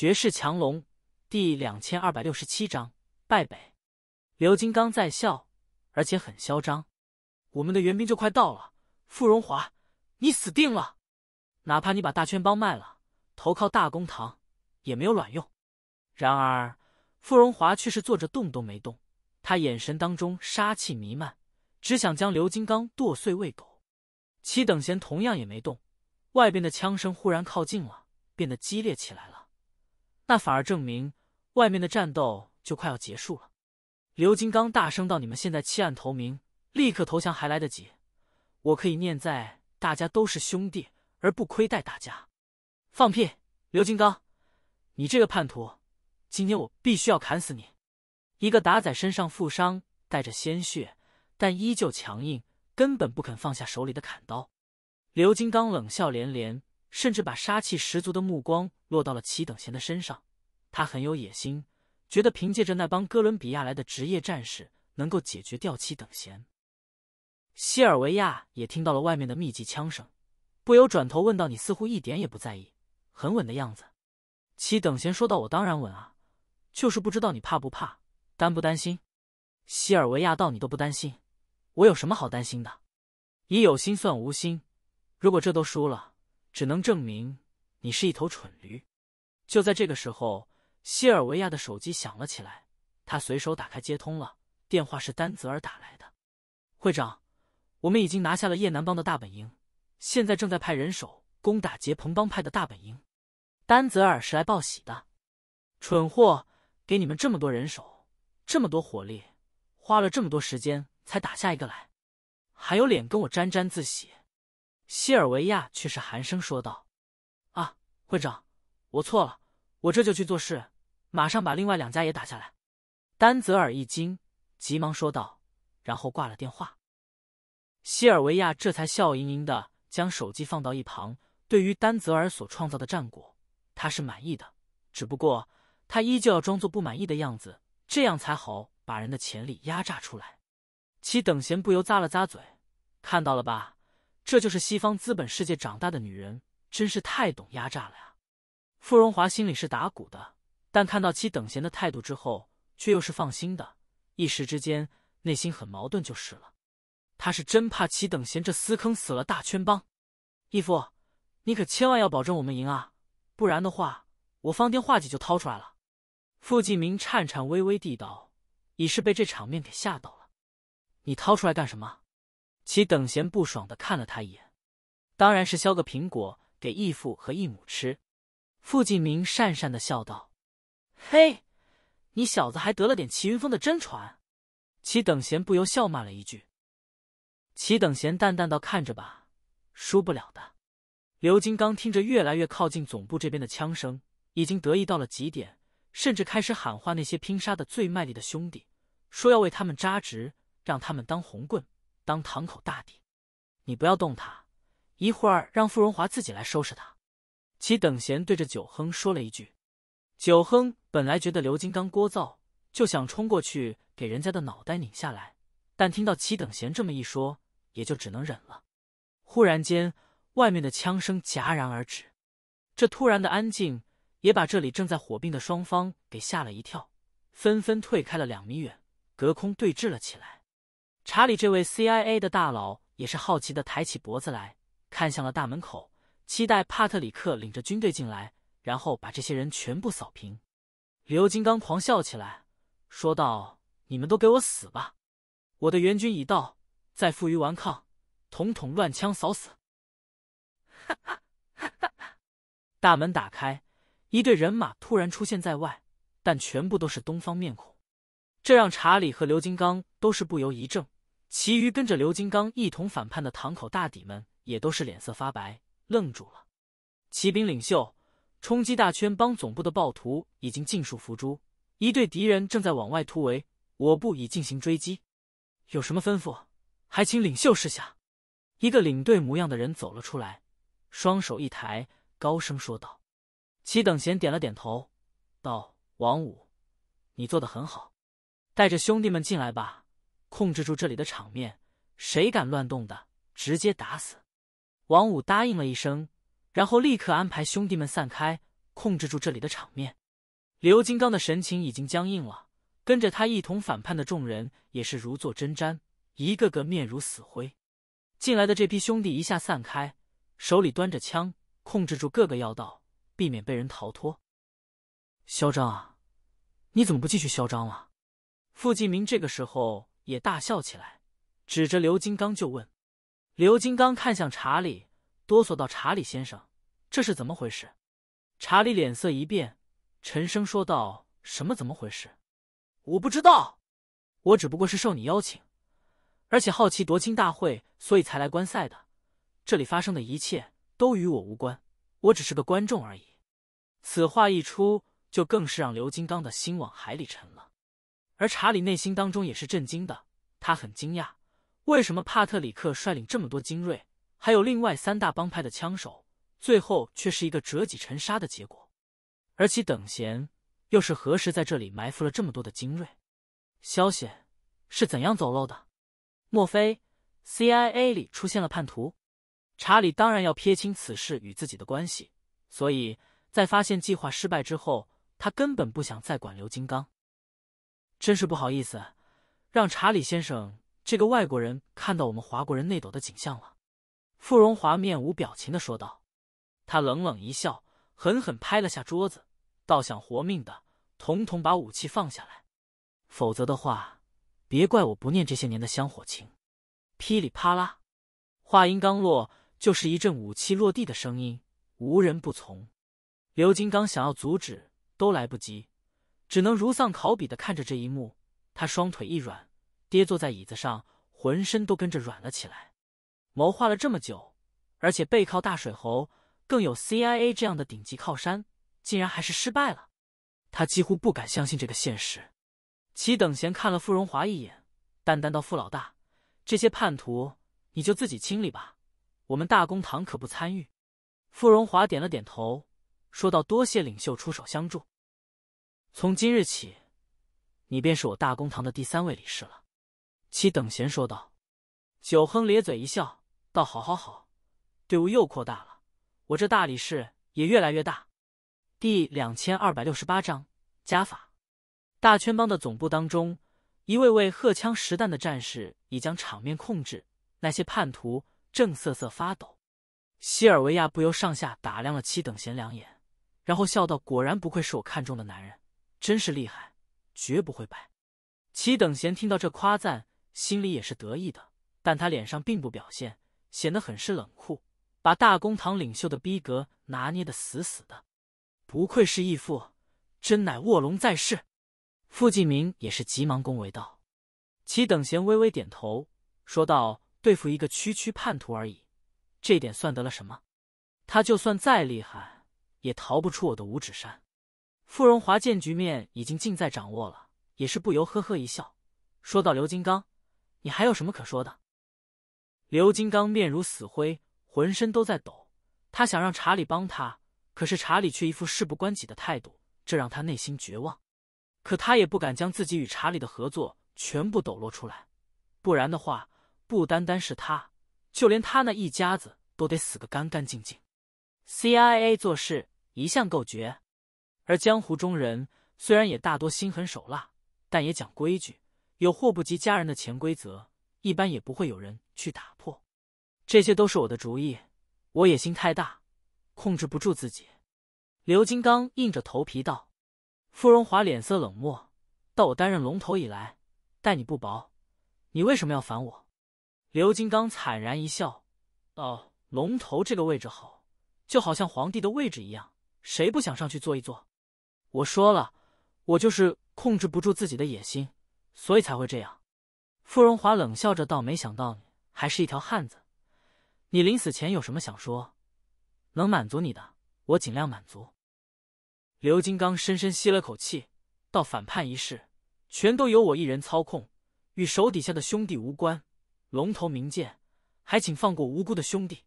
绝世强龙，第两千二百六十七章败北。刘金刚在笑，而且很嚣张。我们的援兵就快到了，傅荣华，你死定了！哪怕你把大圈帮卖了，投靠大公堂，也没有卵用。然而，傅荣华却是坐着动都没动，他眼神当中杀气弥漫，只想将刘金刚剁碎喂狗。七等闲同样也没动。外边的枪声忽然靠近了，变得激烈起来了。那反而证明外面的战斗就快要结束了。刘金刚大声道：“你们现在弃暗投明，立刻投降还来得及。我可以念在大家都是兄弟，而不亏待大家。”放屁！刘金刚，你这个叛徒，今天我必须要砍死你！一个打仔身上负伤，带着鲜血，但依旧强硬，根本不肯放下手里的砍刀。刘金刚冷笑连连，甚至把杀气十足的目光。落到了齐等闲的身上，他很有野心，觉得凭借着那帮哥伦比亚来的职业战士能够解决掉齐等闲。希尔维亚也听到了外面的密集枪声，不由转头问道：“你似乎一点也不在意，很稳的样子。”齐等闲说道：“我当然稳啊，就是不知道你怕不怕，担不担心。”希尔维亚道：“你都不担心，我有什么好担心的？以有心算无心，如果这都输了，只能证明……”你是一头蠢驴！就在这个时候，西尔维亚的手机响了起来，他随手打开接通了，电话是丹泽尔打来的。会长，我们已经拿下了叶南帮的大本营，现在正在派人手攻打杰鹏帮派的大本营。丹泽尔是来报喜的。蠢货，给你们这么多人手，这么多火力，花了这么多时间才打下一个来，还有脸跟我沾沾自喜？西尔维亚却是寒声说道。会长，我错了，我这就去做事，马上把另外两家也打下来。丹泽尔一惊，急忙说道，然后挂了电话。西尔维亚这才笑盈盈的将手机放到一旁。对于丹泽尔所创造的战果，他是满意的，只不过他依旧要装作不满意的样子，这样才好把人的潜力压榨出来。其等闲不由咂了咂嘴，看到了吧，这就是西方资本世界长大的女人。真是太懂压榨了呀！傅荣华心里是打鼓的，但看到齐等闲的态度之后，却又是放心的。一时之间，内心很矛盾，就是了。他是真怕齐等闲这厮坑死了大圈帮。义父，你可千万要保证我们赢啊！不然的话，我方天画戟就掏出来了。”傅继明颤颤巍巍地道，已是被这场面给吓到了。“你掏出来干什么？”齐等闲不爽的看了他一眼，“当然是削个苹果。”给义父和义母吃。傅继明讪讪的笑道：“嘿，你小子还得了点齐云峰的真传。”齐等闲不由笑骂了一句。齐等闲淡淡道：“看着吧，输不了的。刘金刚听着越来越靠近总部这边的枪声，已经得意到了极点，甚至开始喊话那些拼杀的最卖力的兄弟，说要为他们扎直，让他们当红棍，当堂口大弟。你不要动他。一会儿让傅荣华自己来收拾他，齐等闲对着九亨说了一句。九亨本来觉得刘金刚聒噪，就想冲过去给人家的脑袋拧下来，但听到齐等闲这么一说，也就只能忍了。忽然间，外面的枪声戛然而止，这突然的安静也把这里正在火并的双方给吓了一跳，纷纷退开了两米远，隔空对峙了起来。查理这位 CIA 的大佬也是好奇的抬起脖子来。看向了大门口，期待帕特里克领着军队进来，然后把这些人全部扫平。刘金刚狂笑起来，说道：“你们都给我死吧！我的援军已到，再负隅顽抗，统统乱枪扫死！”哈哈哈哈哈！大门打开，一队人马突然出现在外，但全部都是东方面孔，这让查理和刘金刚都是不由一怔。其余跟着刘金刚一同反叛的堂口大底们。也都是脸色发白，愣住了。骑兵领袖，冲击大圈帮总部的暴徒已经尽数伏诛，一队敌人正在往外突围，我部已进行追击。有什么吩咐？还请领袖示下。一个领队模样的人走了出来，双手一抬，高声说道：“齐等闲点了点头，道：‘王五，你做的很好，带着兄弟们进来吧，控制住这里的场面。谁敢乱动的，直接打死。’”王五答应了一声，然后立刻安排兄弟们散开，控制住这里的场面。刘金刚的神情已经僵硬了，跟着他一同反叛的众人也是如坐针毡，一个个面如死灰。进来的这批兄弟一下散开，手里端着枪，控制住各个要道，避免被人逃脱。嚣张啊！你怎么不继续嚣张了？傅继明这个时候也大笑起来，指着刘金刚就问。刘金刚看向查理，哆嗦道：“查理先生，这是怎么回事？”查理脸色一变，沉声说道：“什么怎么回事？我不知道。我只不过是受你邀请，而且好奇夺亲大会，所以才来观赛的。这里发生的一切都与我无关，我只是个观众而已。”此话一出，就更是让刘金刚的心往海里沉了。而查理内心当中也是震惊的，他很惊讶。为什么帕特里克率领这么多精锐，还有另外三大帮派的枪手，最后却是一个折戟沉沙的结果？而其等闲又是何时在这里埋伏了这么多的精锐？消息是怎样走漏的？莫非 CIA 里出现了叛徒？查理当然要撇清此事与自己的关系，所以在发现计划失败之后，他根本不想再管刘金刚。真是不好意思，让查理先生。这个外国人看到我们华国人内斗的景象了，傅荣华面无表情的说道。他冷冷一笑，狠狠拍了下桌子，倒想活命的，统统把武器放下来，否则的话，别怪我不念这些年的香火情。噼里啪啦，话音刚落，就是一阵武器落地的声音，无人不从。刘金刚想要阻止都来不及，只能如丧考妣的看着这一幕。他双腿一软。爹坐在椅子上，浑身都跟着软了起来。谋划了这么久，而且背靠大水猴，更有 CIA 这样的顶级靠山，竟然还是失败了。他几乎不敢相信这个现实。齐等闲看了傅荣华一眼，淡淡道：“傅老大，这些叛徒你就自己清理吧，我们大公堂可不参与。”傅荣华点了点头，说道：“多谢领袖出手相助。从今日起，你便是我大公堂的第三位理事了。”七等闲说道：“九亨咧嘴一笑，道：‘好好好，队伍又扩大了，我这大理士也越来越大。’第两千二百六十八章加法。大圈帮的总部当中，一位位荷枪实弹的战士已将场面控制，那些叛徒正瑟瑟发抖。西尔维亚不由上下打量了七等闲两眼，然后笑道：‘果然不愧是我看中的男人，真是厉害，绝不会败。’七等闲听到这夸赞。”心里也是得意的，但他脸上并不表现，显得很是冷酷，把大公堂领袖的逼格拿捏得死死的。不愧是义父，真乃卧龙在世。傅继明也是急忙恭维道：“齐等闲微微点头说道，对付一个区区叛徒而已，这点算得了什么？他就算再厉害，也逃不出我的五指山。”傅荣华见局面已经尽在掌握了，也是不由呵呵一笑，说道：“刘金刚。”你还有什么可说的？刘金刚面如死灰，浑身都在抖。他想让查理帮他，可是查理却一副事不关己的态度，这让他内心绝望。可他也不敢将自己与查理的合作全部抖落出来，不然的话，不单单是他，就连他那一家子都得死个干干净净。CIA 做事一向够绝，而江湖中人虽然也大多心狠手辣，但也讲规矩。有祸不及家人的潜规则，一般也不会有人去打破。这些都是我的主意，我野心太大，控制不住自己。刘金刚硬着头皮道：“傅荣华脸色冷漠，到我担任龙头以来，待你不薄，你为什么要烦我？”刘金刚惨然一笑：“哦，龙头这个位置好，就好像皇帝的位置一样，谁不想上去坐一坐？我说了，我就是控制不住自己的野心。”所以才会这样。傅荣华冷笑着道：“没想到你还是一条汉子。你临死前有什么想说？能满足你的，我尽量满足。”刘金刚深深吸了口气，道：“反叛一事，全都由我一人操控，与手底下的兄弟无关。龙头明鉴，还请放过无辜的兄弟。”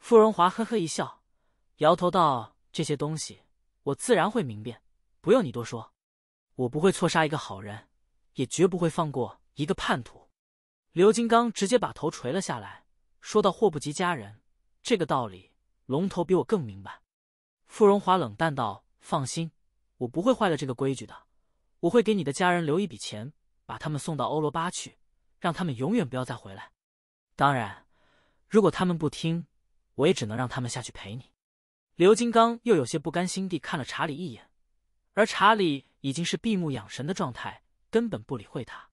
傅荣华呵呵一笑，摇头道：“这些东西，我自然会明辨，不用你多说。我不会错杀一个好人。”也绝不会放过一个叛徒。刘金刚直接把头垂了下来，说到“祸不及家人，这个道理龙头比我更明白。”傅荣华冷淡道：“放心，我不会坏了这个规矩的。我会给你的家人留一笔钱，把他们送到欧罗巴去，让他们永远不要再回来。当然，如果他们不听，我也只能让他们下去陪你。”刘金刚又有些不甘心地看了查理一眼，而查理已经是闭目养神的状态。根本不理会他。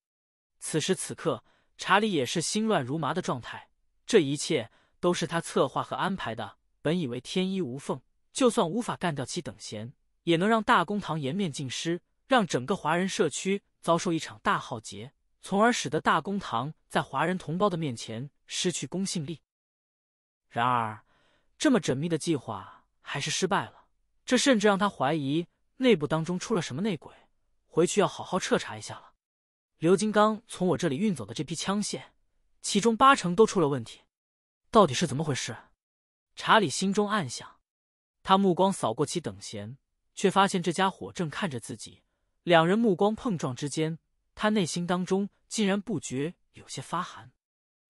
此时此刻，查理也是心乱如麻的状态。这一切都是他策划和安排的。本以为天衣无缝，就算无法干掉其等闲，也能让大公堂颜面尽失，让整个华人社区遭受一场大浩劫，从而使得大公堂在华人同胞的面前失去公信力。然而，这么缜密的计划还是失败了。这甚至让他怀疑内部当中出了什么内鬼。回去要好好彻查一下了。刘金刚从我这里运走的这批枪械，其中八成都出了问题，到底是怎么回事？查理心中暗想，他目光扫过其等闲，却发现这家伙正看着自己，两人目光碰撞之间，他内心当中竟然不觉有些发寒。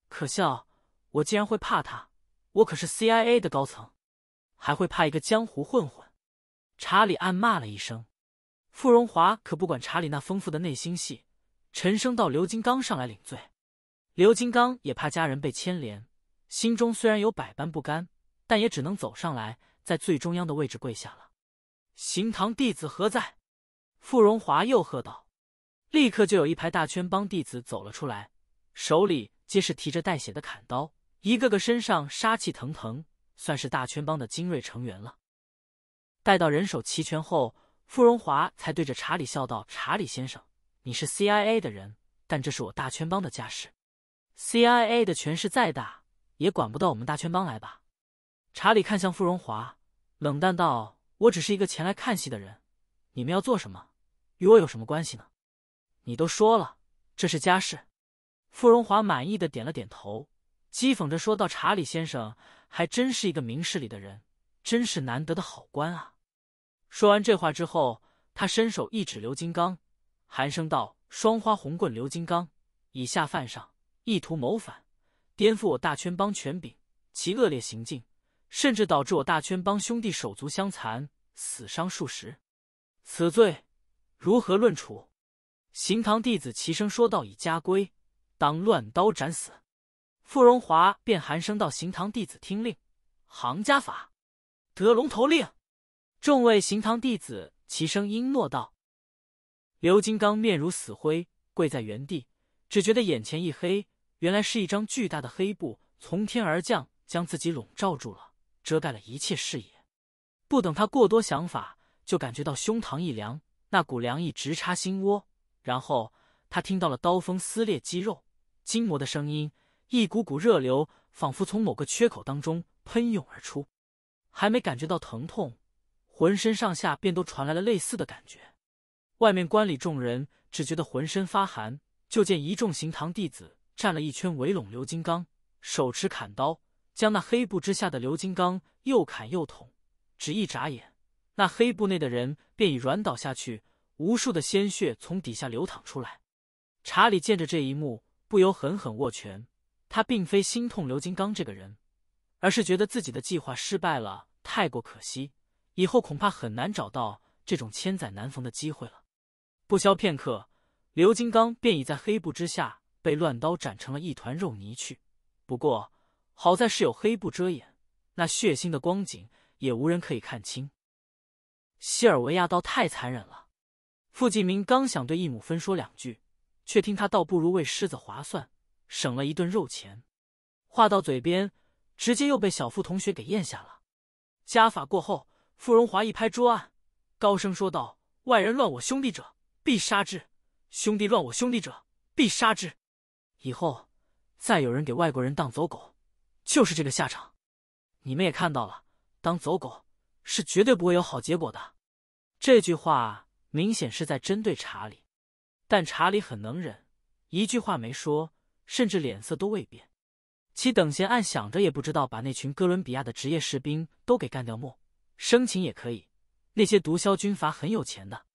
可笑，我竟然会怕他！我可是 CIA 的高层，还会怕一个江湖混混？查理暗骂了一声。傅荣华可不管查理那丰富的内心戏，沉声道：“刘金刚上来领罪。”刘金刚也怕家人被牵连，心中虽然有百般不甘，但也只能走上来，在最中央的位置跪下了。“行堂弟子何在？”傅荣华又喝道。立刻就有一排大圈帮弟子走了出来，手里皆是提着带血的砍刀，一个个身上杀气腾腾，算是大圈帮的精锐成员了。待到人手齐全后。傅荣华才对着查理笑道：“查理先生，你是 CIA 的人，但这是我大圈帮的家事。CIA 的权势再大，也管不到我们大圈帮来吧？”查理看向傅荣华，冷淡道：“我只是一个前来看戏的人，你们要做什么，与我有什么关系呢？你都说了，这是家事。”傅荣华满意的点了点头，讥讽着说道：“查理先生还真是一个明事理的人，真是难得的好官啊！”说完这话之后，他伸手一指刘金刚，寒声道：“双花红棍刘金刚，以下犯上，意图谋反，颠覆我大圈帮权柄，其恶劣行径，甚至导致我大圈帮兄弟手足相残，死伤数十。此罪如何论处？”行堂弟子齐声说道：“以家规，当乱刀斩死。”傅荣华便寒声道：“行堂弟子听令，行家法，得龙头令。”众位行堂弟子齐声应诺道：“刘金刚面如死灰，跪在原地，只觉得眼前一黑，原来是一张巨大的黑布从天而降，将自己笼罩住了，遮盖了一切视野。不等他过多想法，就感觉到胸膛一凉，那股凉意直插心窝。然后他听到了刀锋撕裂肌肉、筋膜的声音，一股股热流仿佛从某个缺口当中喷涌而出，还没感觉到疼痛。”浑身上下便都传来了类似的感觉。外面观礼众人只觉得浑身发寒，就见一众行堂弟子站了一圈围拢刘金刚，手持砍刀将那黑布之下的刘金刚又砍又捅。只一眨眼，那黑布内的人便已软倒下去，无数的鲜血从底下流淌出来。查理见着这一幕，不由狠狠握拳。他并非心痛刘金刚这个人，而是觉得自己的计划失败了，太过可惜。以后恐怕很难找到这种千载难逢的机会了。不消片刻，刘金刚便已在黑布之下被乱刀斩成了一团肉泥去。不过好在是有黑布遮掩，那血腥的光景也无人可以看清。希尔维亚刀太残忍了。傅继明刚想对义母分说两句，却听他倒不如为狮子划算，省了一顿肉钱。话到嘴边，直接又被小傅同学给咽下了。家法过后。傅荣华一拍桌案，高声说道：“外人乱我兄弟者，必杀之；兄弟乱我兄弟者，必杀之。以后再有人给外国人当走狗，就是这个下场。你们也看到了，当走狗是绝对不会有好结果的。”这句话明显是在针对查理，但查理很能忍，一句话没说，甚至脸色都未变。其等闲暗想着，也不知道把那群哥伦比亚的职业士兵都给干掉没。生擒也可以，那些毒枭军阀很有钱的。